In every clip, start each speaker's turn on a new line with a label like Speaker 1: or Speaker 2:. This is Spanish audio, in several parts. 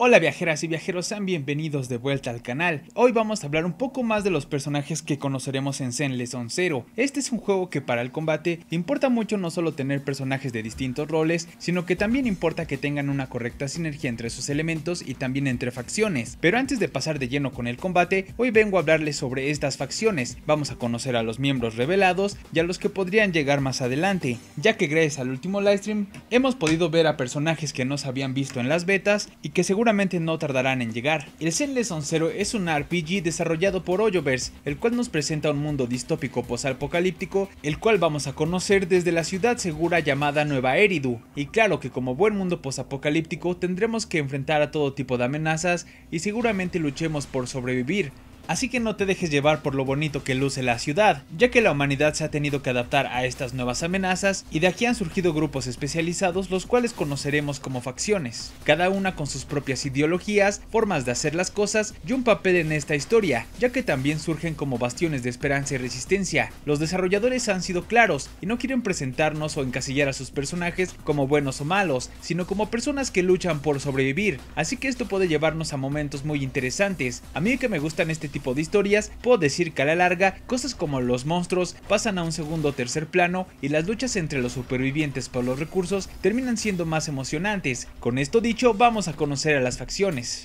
Speaker 1: Hola viajeras y viajeros, sean bienvenidos de vuelta al canal. Hoy vamos a hablar un poco más de los personajes que conoceremos en Zen Lesson 0. Este es un juego que para el combate importa mucho no solo tener personajes de distintos roles, sino que también importa que tengan una correcta sinergia entre sus elementos y también entre facciones. Pero antes de pasar de lleno con el combate, hoy vengo a hablarles sobre estas facciones. Vamos a conocer a los miembros revelados y a los que podrían llegar más adelante, ya que gracias al último livestream hemos podido ver a personajes que no se habían visto en las betas y que seguramente seguramente no tardarán en llegar. El Zen Lesson es un RPG desarrollado por Oyoverse, el cual nos presenta un mundo distópico apocalíptico, el cual vamos a conocer desde la ciudad segura llamada Nueva Eridu. Y claro que como buen mundo apocalíptico tendremos que enfrentar a todo tipo de amenazas y seguramente luchemos por sobrevivir, Así que no te dejes llevar por lo bonito que luce la ciudad, ya que la humanidad se ha tenido que adaptar a estas nuevas amenazas y de aquí han surgido grupos especializados los cuales conoceremos como facciones, cada una con sus propias ideologías, formas de hacer las cosas y un papel en esta historia, ya que también surgen como bastiones de esperanza y resistencia. Los desarrolladores han sido claros y no quieren presentarnos o encasillar a sus personajes como buenos o malos, sino como personas que luchan por sobrevivir, así que esto puede llevarnos a momentos muy interesantes. A mí que me gustan este tipo de historias, puedo decir que a la larga, cosas como los monstruos pasan a un segundo o tercer plano y las luchas entre los supervivientes por los recursos terminan siendo más emocionantes. Con esto dicho, vamos a conocer a las facciones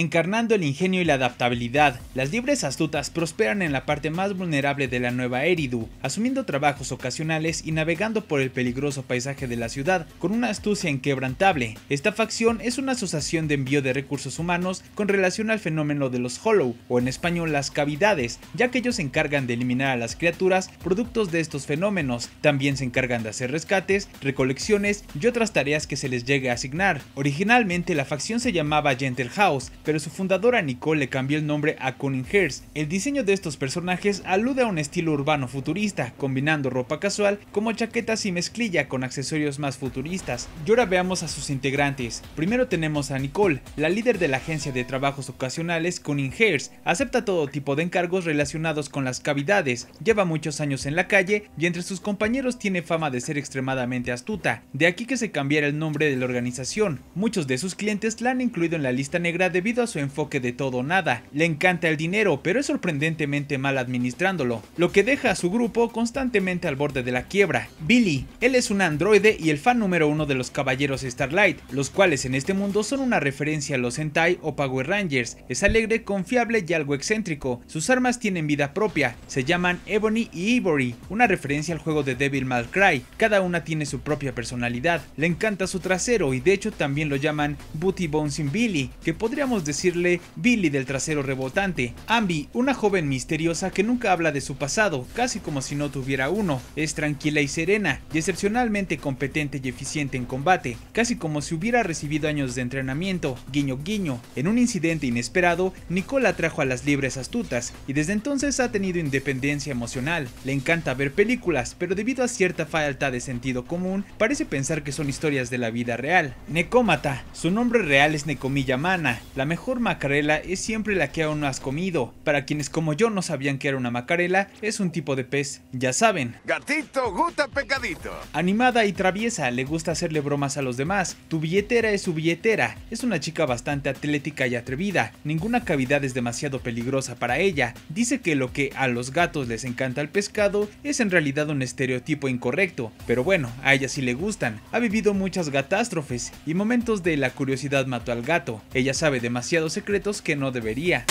Speaker 1: encarnando el ingenio y la adaptabilidad. Las libres astutas prosperan en la parte más vulnerable de la nueva Eridu, asumiendo trabajos ocasionales y navegando por el peligroso paisaje de la ciudad con una astucia inquebrantable. Esta facción es una asociación de envío de recursos humanos con relación al fenómeno de los Hollow, o en español las cavidades, ya que ellos se encargan de eliminar a las criaturas productos de estos fenómenos. También se encargan de hacer rescates, recolecciones y otras tareas que se les llegue a asignar. Originalmente la facción se llamaba Gentle House, pero su fundadora Nicole le cambió el nombre a Cunninghurst. El diseño de estos personajes alude a un estilo urbano futurista, combinando ropa casual como chaquetas y mezclilla con accesorios más futuristas. Y ahora veamos a sus integrantes. Primero tenemos a Nicole, la líder de la agencia de trabajos ocasionales Cunninghurst. Acepta todo tipo de encargos relacionados con las cavidades, lleva muchos años en la calle y entre sus compañeros tiene fama de ser extremadamente astuta. De aquí que se cambiara el nombre de la organización. Muchos de sus clientes la han incluido en la lista negra debido a su enfoque de todo o nada. Le encanta el dinero, pero es sorprendentemente mal administrándolo, lo que deja a su grupo constantemente al borde de la quiebra. Billy, él es un androide y el fan número uno de los caballeros Starlight, los cuales en este mundo son una referencia a los Sentai o Power Rangers. Es alegre, confiable y algo excéntrico. Sus armas tienen vida propia, se llaman Ebony y Ivory, una referencia al juego de Devil May Cry. Cada una tiene su propia personalidad. Le encanta su trasero y de hecho también lo llaman Booty Bones in Billy, que podríamos decirle Billy del trasero rebotante, Ambi, una joven misteriosa que nunca habla de su pasado, casi como si no tuviera uno, es tranquila y serena, y excepcionalmente competente y eficiente en combate, casi como si hubiera recibido años de entrenamiento, guiño guiño. En un incidente inesperado, Nicole atrajo a las libres astutas, y desde entonces ha tenido independencia emocional. Le encanta ver películas, pero debido a cierta falta de sentido común, parece pensar que son historias de la vida real. Necómata, su nombre real es Necomilla Mana, la mejor macarela es siempre la que aún no has comido. Para quienes como yo no sabían que era una macarela, es un tipo de pez, ya saben. Gatito, guta, pecadito. Animada y traviesa, le gusta hacerle bromas a los demás. Tu billetera es su billetera. Es una chica bastante atlética y atrevida. Ninguna cavidad es demasiado peligrosa para ella. Dice que lo que a los gatos les encanta el pescado es en realidad un estereotipo incorrecto. Pero bueno, a ella sí le gustan. Ha vivido muchas catástrofes y momentos de la curiosidad mató al gato. Ella sabe demasiado secretos que no debería.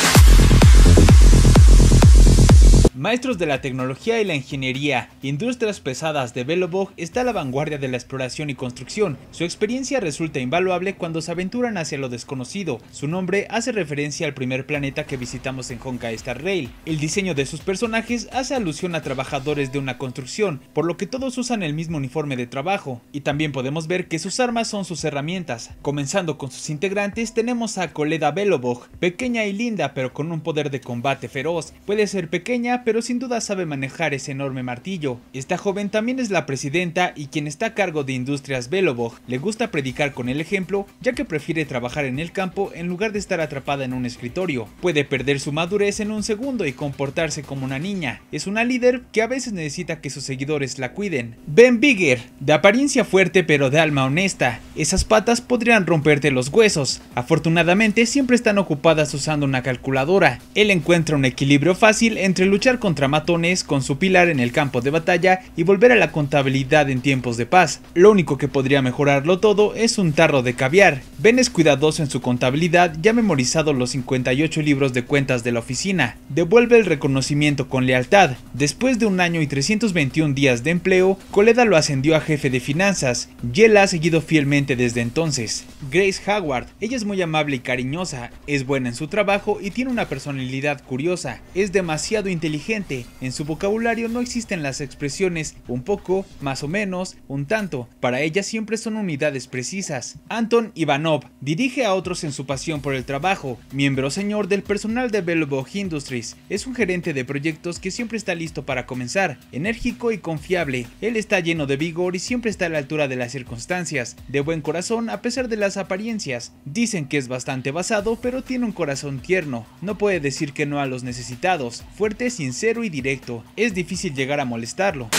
Speaker 1: Maestros de la tecnología y la ingeniería, industrias pesadas de Velobog está a la vanguardia de la exploración y construcción. Su experiencia resulta invaluable cuando se aventuran hacia lo desconocido. Su nombre hace referencia al primer planeta que visitamos en Honkai Star Rail. El diseño de sus personajes hace alusión a trabajadores de una construcción, por lo que todos usan el mismo uniforme de trabajo. Y también podemos ver que sus armas son sus herramientas. Comenzando con sus integrantes tenemos a Coleda Velobog, pequeña y linda pero con un poder de combate feroz. Puede ser pequeña pero sin duda sabe manejar ese enorme martillo. Esta joven también es la presidenta y quien está a cargo de Industrias Belobog. Le gusta predicar con el ejemplo, ya que prefiere trabajar en el campo en lugar de estar atrapada en un escritorio. Puede perder su madurez en un segundo y comportarse como una niña. Es una líder que a veces necesita que sus seguidores la cuiden. Ben Bigger, de apariencia fuerte pero de alma honesta. Esas patas podrían romperte los huesos. Afortunadamente siempre están ocupadas usando una calculadora. Él encuentra un equilibrio fácil entre luchar contra matones con su pilar en el campo de batalla y volver a la contabilidad en tiempos de paz. Lo único que podría mejorarlo todo es un tarro de caviar. Ben es cuidadoso en su contabilidad ya ha memorizado los 58 libros de cuentas de la oficina. Devuelve el reconocimiento con lealtad. Después de un año y 321 días de empleo, Coleda lo ascendió a jefe de finanzas. Y Yela ha seguido fielmente desde entonces. Grace Howard, ella es muy amable y cariñosa, es buena en su trabajo y tiene una personalidad curiosa. Es demasiado inteligente gente. En su vocabulario no existen las expresiones un poco, más o menos, un tanto. Para ella siempre son unidades precisas. Anton Ivanov dirige a otros en su pasión por el trabajo, miembro señor del personal de Belbog Industries. Es un gerente de proyectos que siempre está listo para comenzar, enérgico y confiable. Él está lleno de vigor y siempre está a la altura de las circunstancias, de buen corazón a pesar de las apariencias. Dicen que es bastante basado, pero tiene un corazón tierno. No puede decir que no a los necesitados, fuerte sin cero y directo, es difícil llegar a molestarlo.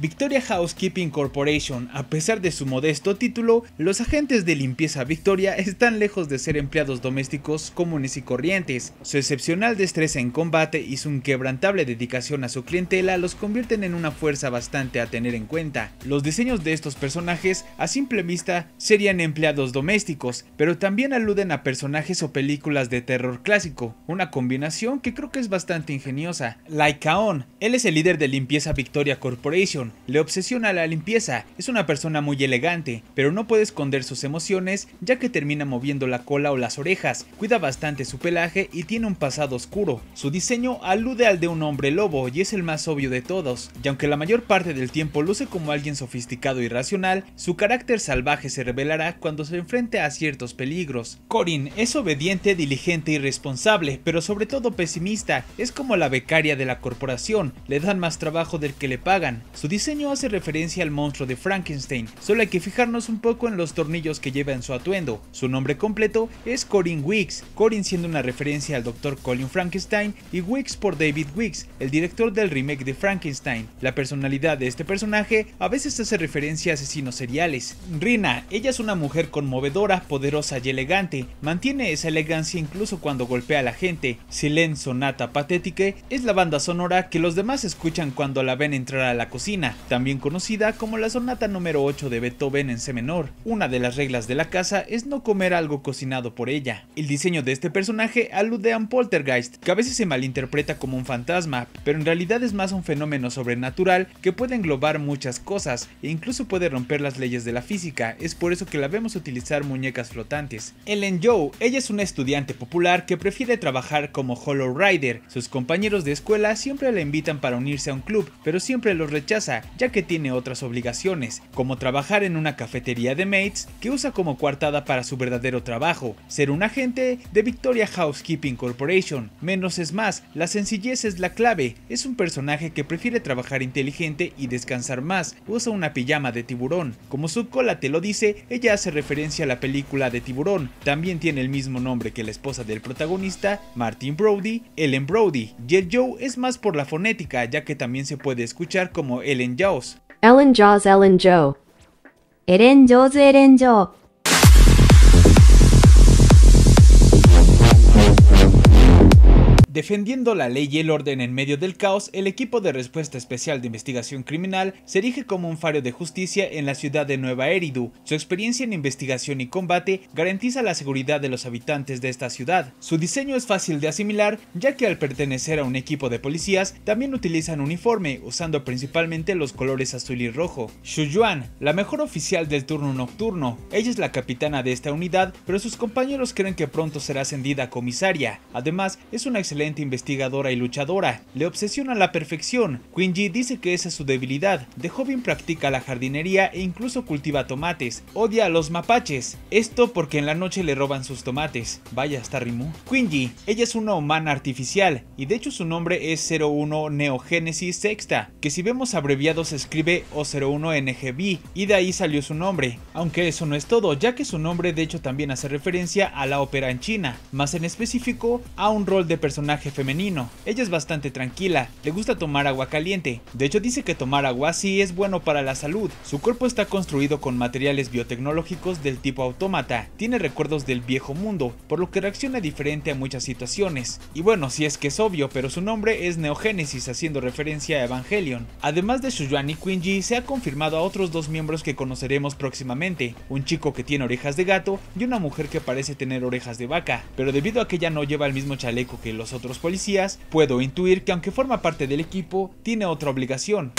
Speaker 1: Victoria Housekeeping Corporation, a pesar de su modesto título, los agentes de limpieza Victoria están lejos de ser empleados domésticos comunes y corrientes. Su excepcional destreza en combate y su inquebrantable dedicación a su clientela los convierten en una fuerza bastante a tener en cuenta. Los diseños de estos personajes, a simple vista, serían empleados domésticos, pero también aluden a personajes o películas de terror clásico, una combinación que creo que es bastante ingeniosa. Laikaon, él es el líder de limpieza Victoria Corporation, le obsesiona la limpieza, es una persona muy elegante, pero no puede esconder sus emociones ya que termina moviendo la cola o las orejas, cuida bastante su pelaje y tiene un pasado oscuro. Su diseño alude al de un hombre lobo y es el más obvio de todos, y aunque la mayor parte del tiempo luce como alguien sofisticado y racional, su carácter salvaje se revelará cuando se enfrente a ciertos peligros. Corin es obediente, diligente y responsable, pero sobre todo pesimista, es como la becaria de la corporación, le dan más trabajo del que le pagan. Su diseño hace referencia al monstruo de Frankenstein, solo hay que fijarnos un poco en los tornillos que lleva en su atuendo. Su nombre completo es Corin Wicks, Corin siendo una referencia al Dr. Colin Frankenstein y Wicks por David Wicks, el director del remake de Frankenstein. La personalidad de este personaje a veces hace referencia a asesinos seriales. Rina, ella es una mujer conmovedora, poderosa y elegante, mantiene esa elegancia incluso cuando golpea a la gente. Silen Sonata patética, es la banda sonora que los demás escuchan cuando la ven entrar a la cocina también conocida como la sonata número 8 de Beethoven en C menor. Una de las reglas de la casa es no comer algo cocinado por ella. El diseño de este personaje alude a un poltergeist, que a veces se malinterpreta como un fantasma, pero en realidad es más un fenómeno sobrenatural que puede englobar muchas cosas e incluso puede romper las leyes de la física, es por eso que la vemos utilizar muñecas flotantes. Ellen Joe, ella es una estudiante popular que prefiere trabajar como Hollow Rider, sus compañeros de escuela siempre la invitan para unirse a un club, pero siempre los rechaza ya que tiene otras obligaciones, como trabajar en una cafetería de mates que usa como coartada para su verdadero trabajo, ser un agente de Victoria Housekeeping Corporation. Menos es más, la sencillez es la clave, es un personaje que prefiere trabajar inteligente y descansar más, usa una pijama de tiburón. Como su cola te lo dice, ella hace referencia a la película de tiburón, también tiene el mismo nombre que la esposa del protagonista, Martin Brody, Ellen Brody, Jet Joe es más por la fonética, ya que también se puede escuchar como Ellen Ellen Jaws. Ellen Jaws, Ellen Joe. Ellen Jaws, Ellen Joe. Defendiendo la ley y el orden en medio del caos, el equipo de respuesta especial de investigación criminal se erige como un faro de justicia en la ciudad de Nueva Eridu. Su experiencia en investigación y combate garantiza la seguridad de los habitantes de esta ciudad. Su diseño es fácil de asimilar, ya que al pertenecer a un equipo de policías, también utilizan uniforme, usando principalmente los colores azul y rojo. Xu Yuan, la mejor oficial del turno nocturno, ella es la capitana de esta unidad, pero sus compañeros creen que pronto será ascendida a comisaria. Además, es una excelente excelente investigadora y luchadora. Le obsesiona la perfección. Quinji dice que esa es su debilidad. De joven practica la jardinería e incluso cultiva tomates. Odia a los mapaches. Esto porque en la noche le roban sus tomates. Vaya, hasta Rimu. Quinji, ella es una humana artificial y de hecho su nombre es 01 Neogénesis Sexta, que si vemos abreviado se escribe O01NGB y de ahí salió su nombre. Aunque eso no es todo, ya que su nombre de hecho también hace referencia a la ópera en China, más en específico a un rol de personaje femenino. Ella es bastante tranquila, le gusta tomar agua caliente. De hecho dice que tomar agua así es bueno para la salud. Su cuerpo está construido con materiales biotecnológicos del tipo autómata. Tiene recuerdos del viejo mundo, por lo que reacciona diferente a muchas situaciones. Y bueno, si es que es obvio, pero su nombre es Neogénesis haciendo referencia a Evangelion. Además de su y Quinji, se ha confirmado a otros dos miembros que conoceremos próximamente, un chico que tiene orejas de gato y una mujer que parece tener orejas de vaca, pero debido a que ella no lleva el mismo chaleco que los otros policías, puedo intuir que aunque forma parte del equipo, tiene otra obligación.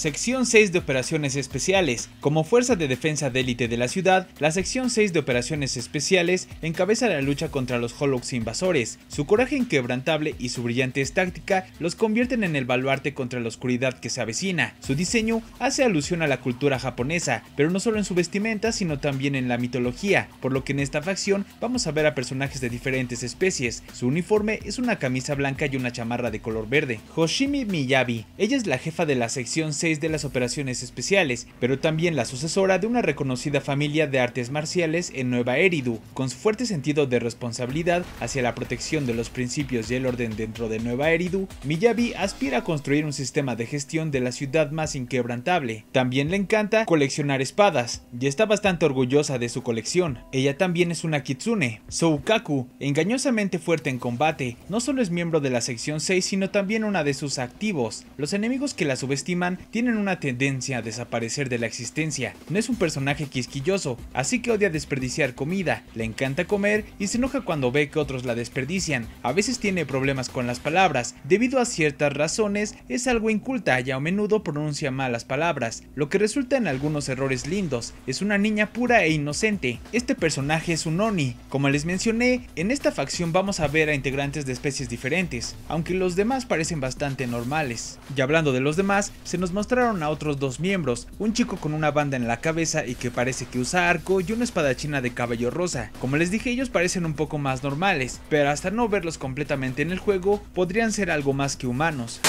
Speaker 1: Sección 6 de Operaciones Especiales. Como fuerza de defensa de élite de la ciudad, la Sección 6 de Operaciones Especiales encabeza la lucha contra los Holox invasores. Su coraje inquebrantable y su brillante táctica los convierten en el baluarte contra la oscuridad que se avecina. Su diseño hace alusión a la cultura japonesa, pero no solo en su vestimenta, sino también en la mitología, por lo que en esta facción vamos a ver a personajes de diferentes especies. Su uniforme es una camisa blanca y una chamarra de color verde. Hoshimi Miyabi. Ella es la jefa de la Sección 6 de las operaciones especiales, pero también la sucesora de una reconocida familia de artes marciales en Nueva Eridu, con su fuerte sentido de responsabilidad hacia la protección de los principios y el orden dentro de Nueva Eridu, Miyabi aspira a construir un sistema de gestión de la ciudad más inquebrantable. También le encanta coleccionar espadas, y está bastante orgullosa de su colección. Ella también es una kitsune, Soukaku, engañosamente fuerte en combate, no solo es miembro de la sección 6 sino también una de sus activos. Los enemigos que la subestiman tienen una tendencia a desaparecer de la existencia. No es un personaje quisquilloso, así que odia desperdiciar comida, le encanta comer y se enoja cuando ve que otros la desperdician. A veces tiene problemas con las palabras, debido a ciertas razones es algo inculta y a menudo pronuncia malas palabras, lo que resulta en algunos errores lindos. Es una niña pura e inocente. Este personaje es un Oni. Como les mencioné, en esta facción vamos a ver a integrantes de especies diferentes, aunque los demás parecen bastante normales. Y hablando de los demás, se nos mostró mostraron a otros dos miembros, un chico con una banda en la cabeza y que parece que usa arco y una espadachina de cabello rosa. Como les dije ellos parecen un poco más normales, pero hasta no verlos completamente en el juego podrían ser algo más que humanos.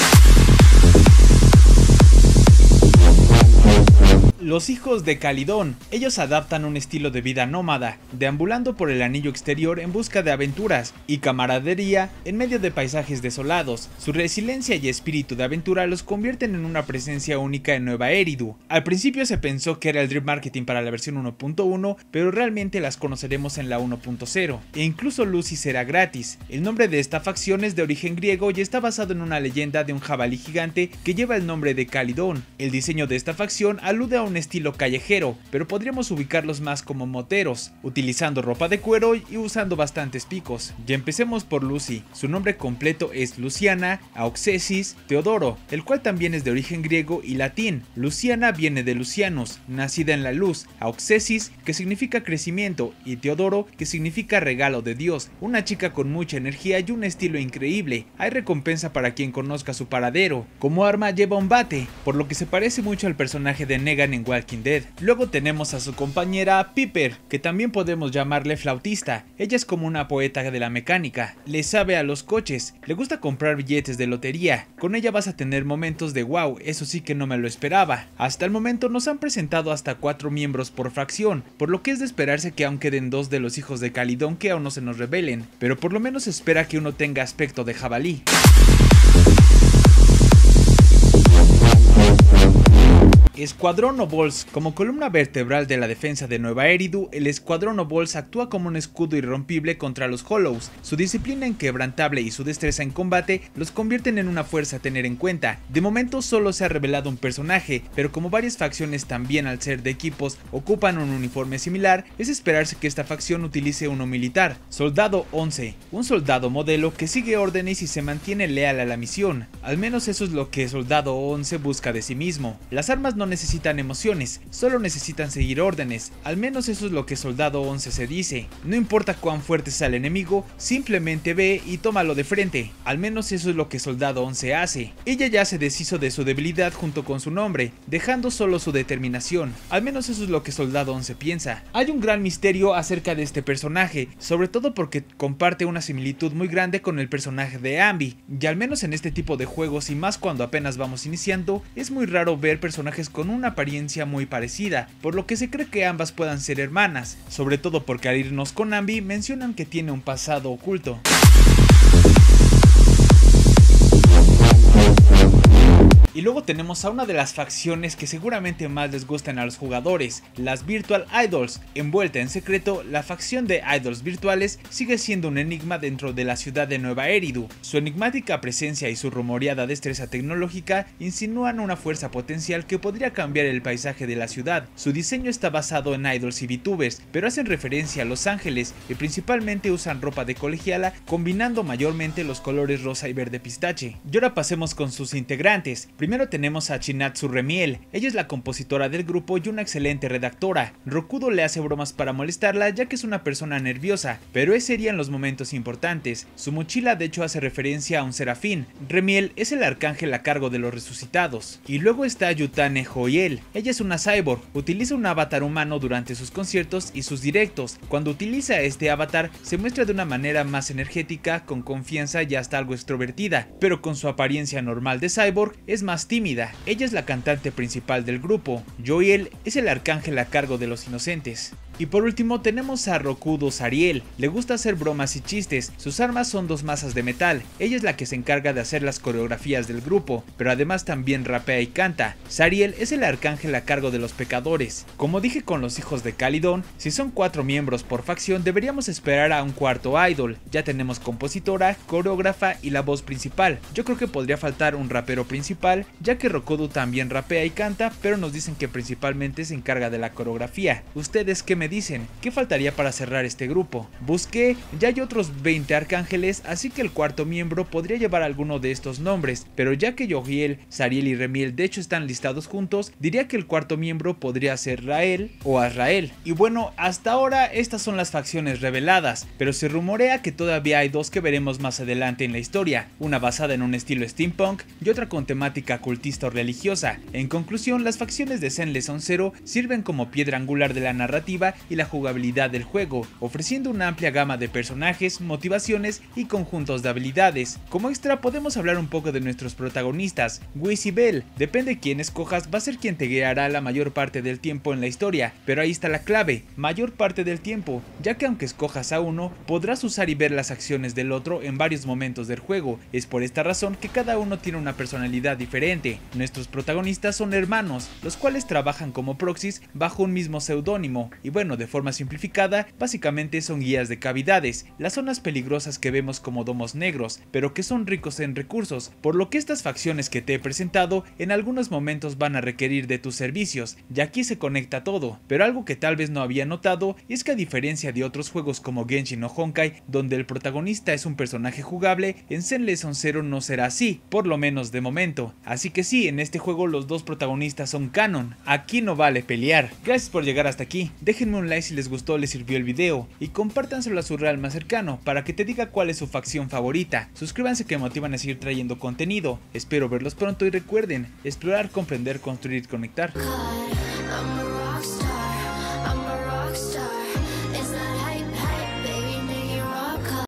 Speaker 1: Los hijos de Calidón, ellos adaptan un estilo de vida nómada, deambulando por el anillo exterior en busca de aventuras y camaradería en medio de paisajes desolados. Su resiliencia y espíritu de aventura los convierten en una presencia única en Nueva Eridu. Al principio se pensó que era el Dream Marketing para la versión 1.1, pero realmente las conoceremos en la 1.0, e incluso Lucy será gratis. El nombre de esta facción es de origen griego y está basado en una leyenda de un jabalí gigante que lleva el nombre de Calidón. El diseño de esta facción alude a un estilo callejero, pero podríamos ubicarlos más como moteros, utilizando ropa de cuero y usando bastantes picos. Y empecemos por Lucy. Su nombre completo es Luciana Auxesis Teodoro, el cual también es de origen griego y latín. Luciana viene de Lucianos, nacida en la luz, Auxesis, que significa crecimiento, y Teodoro, que significa regalo de Dios. Una chica con mucha energía y un estilo increíble. Hay recompensa para quien conozca su paradero. Como arma lleva un bate, por lo que se parece mucho al personaje de Negan en Walking Dead. Luego tenemos a su compañera Piper, que también podemos llamarle flautista. Ella es como una poeta de la mecánica, le sabe a los coches, le gusta comprar billetes de lotería. Con ella vas a tener momentos de wow, eso sí que no me lo esperaba. Hasta el momento nos han presentado hasta cuatro miembros por fracción, por lo que es de esperarse que aún queden dos de los hijos de Calidón que aún no se nos revelen, pero por lo menos espera que uno tenga aspecto de jabalí. Escuadrón Obols Como columna vertebral de la defensa de Nueva Eridu, el Escuadrón Obols actúa como un escudo irrompible contra los Hollows. Su disciplina inquebrantable y su destreza en combate los convierten en una fuerza a tener en cuenta. De momento solo se ha revelado un personaje, pero como varias facciones también al ser de equipos ocupan un uniforme similar, es esperarse que esta facción utilice uno militar. Soldado 11 Un soldado modelo que sigue órdenes y se mantiene leal a la misión. Al menos eso es lo que Soldado 11 busca de sí mismo. Las armas no no necesitan emociones, solo necesitan seguir órdenes, al menos eso es lo que Soldado 11 se dice. No importa cuán fuerte sea el enemigo, simplemente ve y tómalo de frente, al menos eso es lo que Soldado 11 hace. Ella ya se deshizo de su debilidad junto con su nombre, dejando solo su determinación, al menos eso es lo que Soldado 11 piensa. Hay un gran misterio acerca de este personaje, sobre todo porque comparte una similitud muy grande con el personaje de Ambi, y al menos en este tipo de juegos y más cuando apenas vamos iniciando, es muy raro ver personajes con una apariencia muy parecida, por lo que se cree que ambas puedan ser hermanas, sobre todo porque al irnos con Ambi mencionan que tiene un pasado oculto. Y luego tenemos a una de las facciones que seguramente más les gustan a los jugadores, las Virtual Idols. Envuelta en secreto, la facción de Idols virtuales sigue siendo un enigma dentro de la ciudad de Nueva Eridu. Su enigmática presencia y su rumoreada destreza tecnológica insinúan una fuerza potencial que podría cambiar el paisaje de la ciudad. Su diseño está basado en idols y VTubers, pero hacen referencia a Los Ángeles y principalmente usan ropa de colegiala combinando mayormente los colores rosa y verde pistache. Y ahora pasemos con sus integrantes. Primero tenemos a Chinatsu Remiel. Ella es la compositora del grupo y una excelente redactora. Rokudo le hace bromas para molestarla ya que es una persona nerviosa, pero ese serían en los momentos importantes. Su mochila de hecho hace referencia a un serafín. Remiel es el arcángel a cargo de los resucitados. Y luego está Yutane Hoyel. Ella es una cyborg, utiliza un avatar humano durante sus conciertos y sus directos. Cuando utiliza este avatar, se muestra de una manera más energética, con confianza y hasta algo extrovertida, pero con su apariencia normal de cyborg es más tímida, ella es la cantante principal del grupo, Joel es el arcángel a cargo de los inocentes. Y por último tenemos a Rokudo Sariel, le gusta hacer bromas y chistes, sus armas son dos masas de metal, ella es la que se encarga de hacer las coreografías del grupo, pero además también rapea y canta. Sariel es el arcángel a cargo de los pecadores. Como dije con los hijos de Calidón, si son cuatro miembros por facción deberíamos esperar a un cuarto idol, ya tenemos compositora, coreógrafa y la voz principal, yo creo que podría faltar un rapero principal ya que Rokodu también rapea y canta, pero nos dicen que principalmente se encarga de la coreografía. ¿Ustedes qué me dicen? ¿Qué faltaría para cerrar este grupo? Busqué, ya hay otros 20 arcángeles, así que el cuarto miembro podría llevar alguno de estos nombres, pero ya que Yogiel, Sariel y Remiel de hecho están listados juntos, diría que el cuarto miembro podría ser Rael o Azrael. Y bueno, hasta ahora estas son las facciones reveladas, pero se rumorea que todavía hay dos que veremos más adelante en la historia, una basada en un estilo steampunk y otra con temática cultista o religiosa. En conclusión, las facciones de Zenless on Zero sirven como piedra angular de la narrativa y la jugabilidad del juego, ofreciendo una amplia gama de personajes, motivaciones y conjuntos de habilidades. Como extra podemos hablar un poco de nuestros protagonistas, Whis y Bell, depende quién escojas va a ser quien te guiará la mayor parte del tiempo en la historia, pero ahí está la clave, mayor parte del tiempo, ya que aunque escojas a uno, podrás usar y ver las acciones del otro en varios momentos del juego, es por esta razón que cada uno tiene una personalidad diferente Nuestros protagonistas son hermanos, los cuales trabajan como proxies bajo un mismo seudónimo, y bueno, de forma simplificada, básicamente son guías de cavidades, las zonas peligrosas que vemos como domos negros, pero que son ricos en recursos, por lo que estas facciones que te he presentado en algunos momentos van a requerir de tus servicios, y aquí se conecta todo, pero algo que tal vez no había notado es que a diferencia de otros juegos como Genshin o Honkai, donde el protagonista es un personaje jugable, en Zen Zero no será así, por lo menos de momento, Así que sí, en este juego los dos protagonistas son canon, aquí no vale pelear. Gracias por llegar hasta aquí, déjenme un like si les gustó les sirvió el video y compártanselo a su real más cercano para que te diga cuál es su facción favorita. Suscríbanse que me motivan a seguir trayendo contenido, espero verlos pronto y recuerden, explorar, comprender, construir, conectar.